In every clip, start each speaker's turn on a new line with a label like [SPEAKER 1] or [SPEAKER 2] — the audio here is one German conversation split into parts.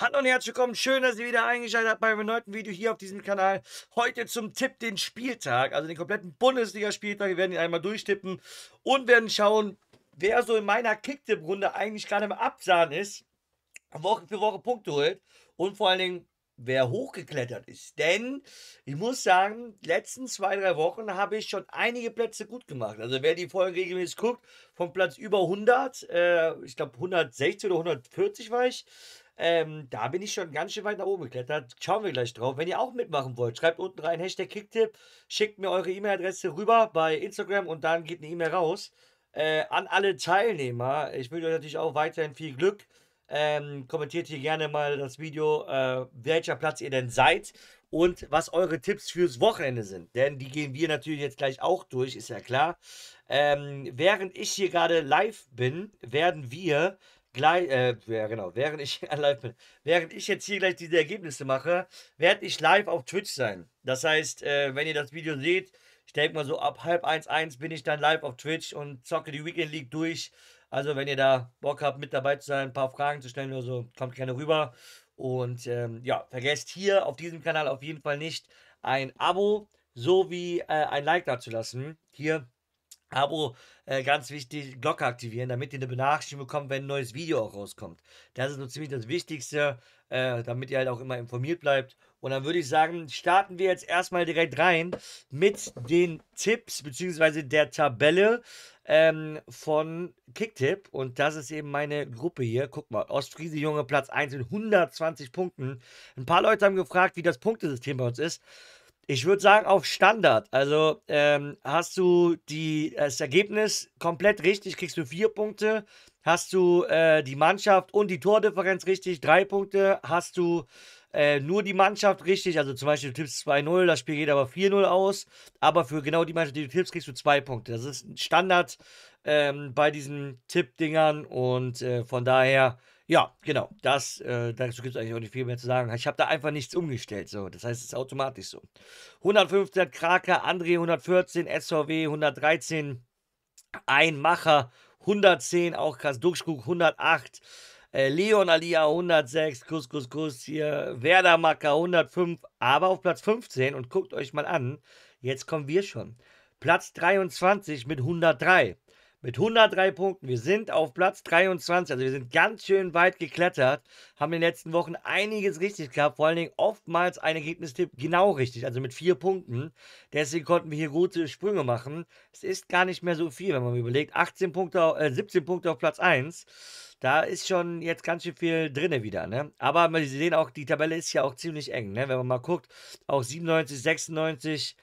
[SPEAKER 1] Hallo und herzlich willkommen. Schön, dass ihr wieder eingeschaltet habt bei einem neuen Video hier auf diesem Kanal. Heute zum Tipp den Spieltag, also den kompletten Bundesliga-Spieltag. Wir werden ihn einmal durchtippen und werden schauen, wer so in meiner Kicktipp-Runde eigentlich gerade im Absahen ist, Woche für Woche Punkte holt und vor allen Dingen, wer hochgeklettert ist. Denn ich muss sagen, letzten zwei, drei Wochen habe ich schon einige Plätze gut gemacht. Also wer die Folge regelmäßig guckt, vom Platz über 100, äh, ich glaube 160 oder 140 war ich, ähm, da bin ich schon ganz schön weit nach oben geklettert. Schauen wir gleich drauf. Wenn ihr auch mitmachen wollt, schreibt unten rein Hashtag Kicktipp, schickt mir eure E-Mail-Adresse rüber bei Instagram und dann geht eine E-Mail raus. Äh, an alle Teilnehmer, ich wünsche euch natürlich auch weiterhin viel Glück. Ähm, kommentiert hier gerne mal das Video, äh, welcher Platz ihr denn seid und was eure Tipps fürs Wochenende sind. Denn die gehen wir natürlich jetzt gleich auch durch, ist ja klar. Ähm, während ich hier gerade live bin, werden wir gleich, äh, genau, während ich live bin, während ich jetzt hier gleich diese Ergebnisse mache, werde ich live auf Twitch sein. Das heißt, äh, wenn ihr das Video seht, ich denke mal so ab halb eins, eins bin ich dann live auf Twitch und zocke die Weekend League durch. Also wenn ihr da Bock habt, mit dabei zu sein, ein paar Fragen zu stellen oder so, kommt gerne rüber. Und ähm, ja, vergesst hier auf diesem Kanal auf jeden Fall nicht ein Abo sowie äh, ein Like dazulassen. Hier Abo, äh, ganz wichtig, Glocke aktivieren, damit ihr eine Benachrichtigung bekommt, wenn ein neues Video auch rauskommt. Das ist so ziemlich das Wichtigste, äh, damit ihr halt auch immer informiert bleibt. Und dann würde ich sagen, starten wir jetzt erstmal direkt rein mit den Tipps bzw. der Tabelle ähm, von Kicktip. Und das ist eben meine Gruppe hier. Guck mal, Ostfriese Junge, Platz 1 mit 120 Punkten. Ein paar Leute haben gefragt, wie das Punktesystem bei uns ist. Ich würde sagen, auf Standard. Also ähm, hast du die, das Ergebnis komplett richtig, kriegst du vier Punkte. Hast du äh, die Mannschaft und die Tordifferenz richtig, drei Punkte. Hast du äh, nur die Mannschaft richtig, also zum Beispiel du tippst 2-0, das Spiel geht aber 4-0 aus, aber für genau die Mannschaft, die du tippst, kriegst du zwei Punkte. Das ist ein Standard ähm, bei diesen Tippdingern und äh, von daher ja, genau. Das, äh, dazu gibt es eigentlich auch nicht viel mehr zu sagen. Ich habe da einfach nichts umgestellt. So. Das heißt, es ist automatisch so. 115 Kraker, André 114, SVW 113, Einmacher 110, auch krass. 108, äh, Leon Alia 106, Kuss, Kuss, Kuss hier, Werder 105, aber auf Platz 15 und guckt euch mal an, jetzt kommen wir schon. Platz 23 mit 103 mit 103 Punkten. Wir sind auf Platz 23, also wir sind ganz schön weit geklettert, haben in den letzten Wochen einiges richtig gehabt, vor allen Dingen oftmals einen Ergebnistipp genau richtig, also mit vier Punkten. Deswegen konnten wir hier gute Sprünge machen. Es ist gar nicht mehr so viel, wenn man überlegt. 18 Punkte, äh, 17 Punkte auf Platz 1. Da ist schon jetzt ganz schön viel drinne wieder, ne? Aber Sie sehen auch, die Tabelle ist ja auch ziemlich eng, ne? Wenn man mal guckt, auch 97, 96,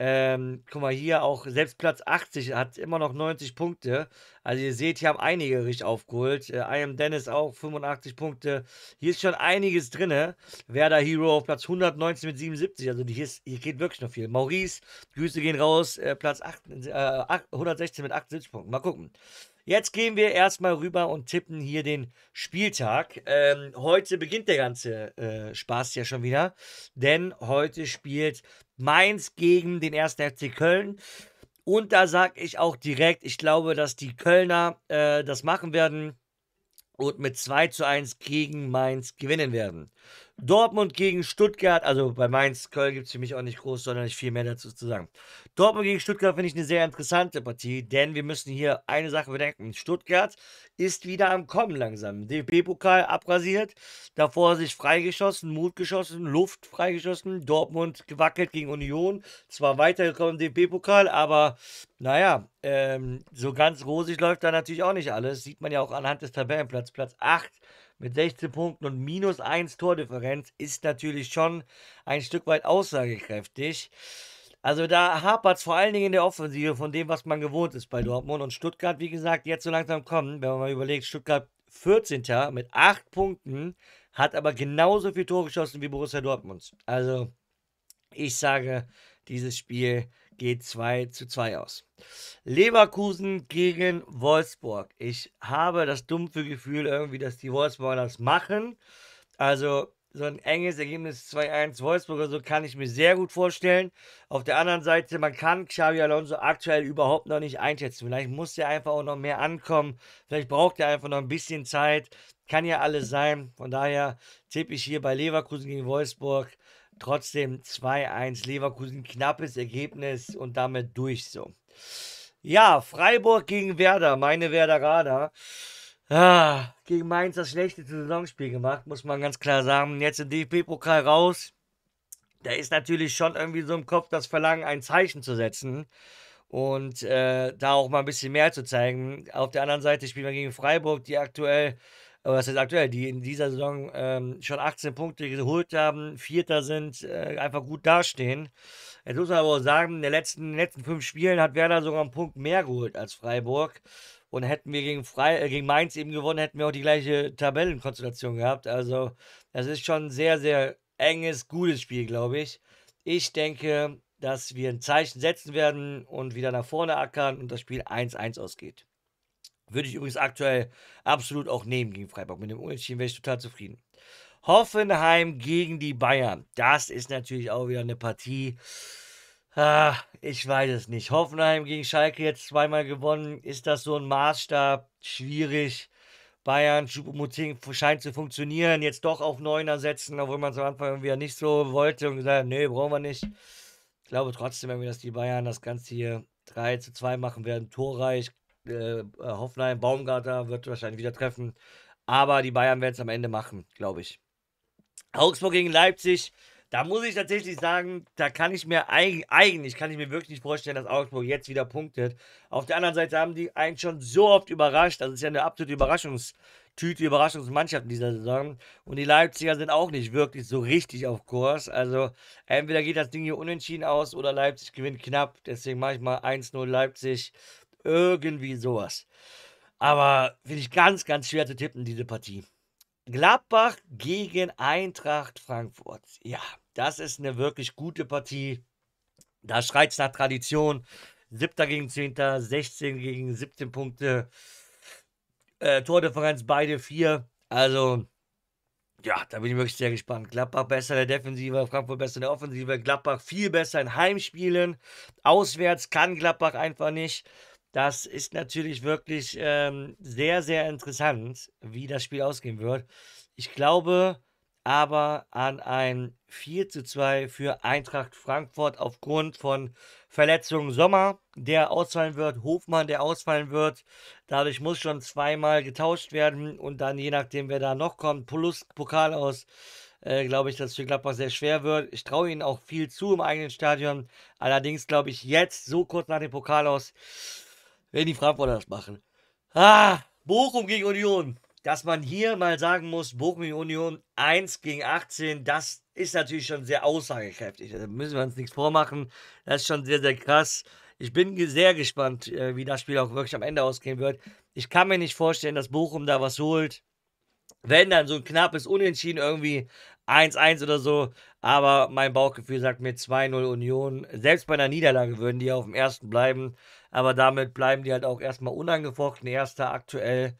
[SPEAKER 1] ähm, guck mal, hier auch selbst Platz 80 hat immer noch 90 Punkte. Also ihr seht, hier haben einige richtig aufgeholt. Äh, I am Dennis auch 85 Punkte. Hier ist schon einiges drin. Werder Hero auf Platz 119 mit 77. Also hier, ist, hier geht wirklich noch viel. Maurice, Grüße gehen raus, äh, Platz 8, äh, 116 mit 78 Punkten. Mal gucken. Jetzt gehen wir erstmal rüber und tippen hier den Spieltag. Ähm, heute beginnt der ganze äh, Spaß ja schon wieder, denn heute spielt Mainz gegen den 1. FC Köln. Und da sage ich auch direkt, ich glaube, dass die Kölner äh, das machen werden und mit 2 zu 1 gegen Mainz gewinnen werden. Dortmund gegen Stuttgart, also bei Mainz, Köln gibt es für mich auch nicht groß, sondern nicht viel mehr dazu zu sagen. Dortmund gegen Stuttgart finde ich eine sehr interessante Partie, denn wir müssen hier eine Sache bedenken. Stuttgart ist wieder am Kommen langsam. DFB-Pokal abrasiert, davor sich freigeschossen, Mut geschossen, Luft freigeschossen, Dortmund gewackelt gegen Union, zwar weitergekommen im DFB-Pokal, aber naja, ähm, so ganz rosig läuft da natürlich auch nicht alles, sieht man ja auch anhand des Tabellenplatz, Platz 8 mit 16 Punkten und minus 1 Tordifferenz ist natürlich schon ein Stück weit aussagekräftig. Also da hapert es vor allen Dingen in der Offensive von dem, was man gewohnt ist bei Dortmund. Und Stuttgart, wie gesagt, jetzt so langsam kommen. Wenn man mal überlegt, Stuttgart 14. mit 8 Punkten, hat aber genauso viel Tore geschossen wie Borussia Dortmund. Also ich sage, dieses Spiel geht 2 zu 2 aus. Leverkusen gegen Wolfsburg. Ich habe das dumpfe Gefühl irgendwie, dass die Wolfsburger das machen. Also so ein enges Ergebnis 2-1 Wolfsburg oder so kann ich mir sehr gut vorstellen. Auf der anderen Seite, man kann Xavi Alonso aktuell überhaupt noch nicht einschätzen. Vielleicht muss er einfach auch noch mehr ankommen. Vielleicht braucht er einfach noch ein bisschen Zeit. Kann ja alles sein. Von daher tippe ich hier bei Leverkusen gegen Wolfsburg trotzdem 2-1 Leverkusen, knappes Ergebnis und damit durch so. Ja, Freiburg gegen Werder, meine Werderader. Ah, gegen Mainz das schlechteste Saisonspiel gemacht, muss man ganz klar sagen. Jetzt im DFB-Pokal raus. Da ist natürlich schon irgendwie so im Kopf das Verlangen, ein Zeichen zu setzen und äh, da auch mal ein bisschen mehr zu zeigen. Auf der anderen Seite spielen wir gegen Freiburg, die aktuell aber das ist aktuell, die in dieser Saison ähm, schon 18 Punkte geholt haben, Vierter sind, äh, einfach gut dastehen. Jetzt muss man aber auch sagen, in den letzten, in den letzten fünf Spielen hat Werder sogar einen Punkt mehr geholt als Freiburg. Und hätten wir gegen, Fre äh, gegen Mainz eben gewonnen, hätten wir auch die gleiche Tabellenkonstellation gehabt. Also, das ist schon ein sehr, sehr enges, gutes Spiel, glaube ich. Ich denke, dass wir ein Zeichen setzen werden und wieder nach vorne ackern und das Spiel 1-1 ausgeht. Würde ich übrigens aktuell absolut auch nehmen gegen Freiburg. Mit dem Unentschieden wäre ich total zufrieden. Hoffenheim gegen die Bayern. Das ist natürlich auch wieder eine Partie. Ah, ich weiß es nicht. Hoffenheim gegen Schalke jetzt zweimal gewonnen. Ist das so ein Maßstab? Schwierig. Bayern, Schubomoting scheint zu funktionieren. Jetzt doch auf Neuner setzen, obwohl man es am Anfang wieder nicht so wollte und gesagt hat, nee, brauchen wir nicht. Ich glaube trotzdem irgendwie, dass die Bayern das Ganze hier 3 zu 2 machen werden. Torreich, äh, äh, Hoffenheim, Baumgarter wird wahrscheinlich wieder treffen. Aber die Bayern werden es am Ende machen, glaube ich. Augsburg gegen Leipzig. Da muss ich tatsächlich sagen, da kann ich mir eigentlich, kann ich mir wirklich nicht vorstellen, dass Augsburg jetzt wieder punktet. Auf der anderen Seite haben die einen schon so oft überrascht. Das ist ja eine absolute Überraschungstüte, Überraschungsmannschaft in dieser Saison. Und die Leipziger sind auch nicht wirklich so richtig auf Kurs. Also entweder geht das Ding hier unentschieden aus oder Leipzig gewinnt knapp. Deswegen mache ich mal 1-0 Leipzig irgendwie sowas. Aber finde ich ganz, ganz schwer zu tippen, diese Partie. Gladbach gegen Eintracht Frankfurt. Ja, das ist eine wirklich gute Partie. Da schreit es nach Tradition. Siebter gegen Zehnter, 16 gegen 17 Punkte. Äh, Tordifferenz beide vier. Also, ja, da bin ich wirklich sehr gespannt. Gladbach besser in der Defensive, Frankfurt besser in der Offensive. Gladbach viel besser in Heimspielen. Auswärts kann Gladbach einfach nicht. Das ist natürlich wirklich ähm, sehr, sehr interessant, wie das Spiel ausgehen wird. Ich glaube aber an ein 4 zu 2 für Eintracht Frankfurt aufgrund von Verletzungen Sommer, der ausfallen wird, Hofmann, der ausfallen wird. Dadurch muss schon zweimal getauscht werden und dann je nachdem, wer da noch kommt, plus Pokal aus. Äh, glaube ich, dass es für Gladbach sehr schwer wird. Ich traue ihnen auch viel zu im eigenen Stadion. Allerdings glaube ich jetzt, so kurz nach dem Pokal aus, wenn die Frankfurter das machen. Ah, Bochum gegen Union. Dass man hier mal sagen muss, Bochum gegen Union 1 gegen 18, das ist natürlich schon sehr aussagekräftig. Da müssen wir uns nichts vormachen. Das ist schon sehr, sehr krass. Ich bin sehr gespannt, äh, wie das Spiel auch wirklich am Ende ausgehen wird. Ich kann mir nicht vorstellen, dass Bochum da was holt. Wenn dann so ein knappes Unentschieden irgendwie 1-1 oder so. Aber mein Bauchgefühl sagt mir 2-0 Union. Selbst bei einer Niederlage würden die auf dem ersten bleiben. Aber damit bleiben die halt auch erstmal unangefochten. Erster aktuell.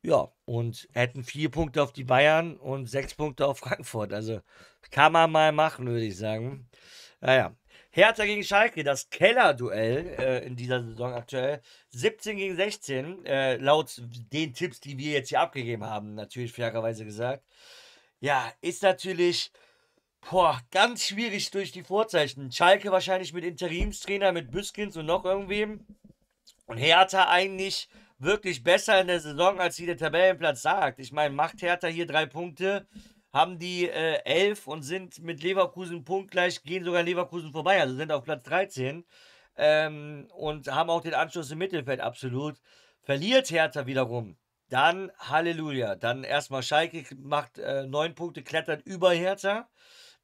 [SPEAKER 1] Ja, und hätten vier Punkte auf die Bayern und sechs Punkte auf Frankfurt. Also kann man mal machen, würde ich sagen. Naja, Hertha gegen Schalke, das Keller-Duell äh, in dieser Saison aktuell. 17 gegen 16, äh, laut den Tipps, die wir jetzt hier abgegeben haben, natürlich fairerweise gesagt. Ja, ist natürlich Boah, ganz schwierig durch die Vorzeichen. Schalke wahrscheinlich mit Interimstrainer, mit Büskins und noch irgendwem. Und Hertha eigentlich wirklich besser in der Saison, als sie der Tabellenplatz sagt. Ich meine, macht Hertha hier drei Punkte, haben die äh, elf und sind mit Leverkusen punktgleich, gehen sogar Leverkusen vorbei, also sind auf Platz 13 ähm, und haben auch den Anschluss im Mittelfeld absolut. Verliert Hertha wiederum, dann Halleluja. Dann erstmal Schalke macht äh, neun Punkte, klettert über Hertha.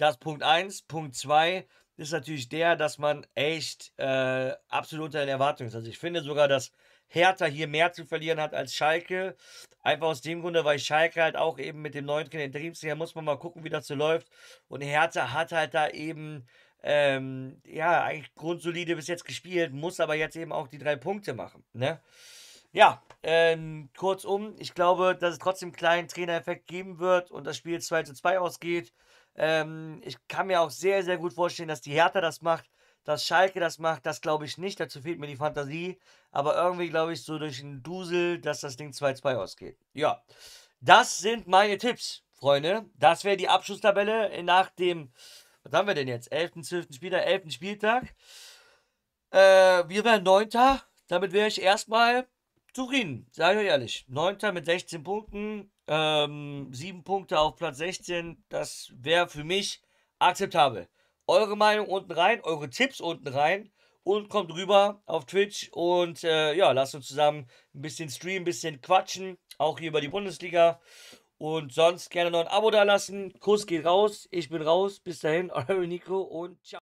[SPEAKER 1] Das Punkt 1. Punkt 2 ist natürlich der, dass man echt äh, absolut unter den Erwartungen ist. Also ich finde sogar, dass Hertha hier mehr zu verlieren hat als Schalke. Einfach aus dem Grunde, weil Schalke halt auch eben mit dem neuen Kind Interimstrainer muss man mal gucken, wie das so läuft. Und Hertha hat halt da eben ähm, ja eigentlich grundsolide bis jetzt gespielt, muss aber jetzt eben auch die drei Punkte machen. Ne? Ja, ähm, kurzum, ich glaube, dass es trotzdem einen kleinen Trainereffekt geben wird und das Spiel 2 zu 2 ausgeht. Ähm, ich kann mir auch sehr, sehr gut vorstellen, dass die Hertha das macht, dass Schalke das macht. Das glaube ich nicht, dazu fehlt mir die Fantasie. Aber irgendwie glaube ich so durch den Dusel, dass das Ding 2-2 ausgeht. Ja, das sind meine Tipps, Freunde. Das wäre die Abschlusstabelle nach dem, was haben wir denn jetzt? 11., 12. Spieltag, 11. Spieltag. Äh, wir wären 9. Damit wäre ich erstmal zufrieden, sage ich euch ehrlich. 9. mit 16 Punkten, ähm, sieben Punkte auf Platz 16, das wäre für mich akzeptabel. Eure Meinung unten rein, eure Tipps unten rein und kommt rüber auf Twitch und äh, ja, lasst uns zusammen ein bisschen streamen, ein bisschen quatschen, auch hier über die Bundesliga. Und sonst gerne noch ein Abo da lassen. Kuss geht raus, ich bin raus. Bis dahin, euer Nico und ciao.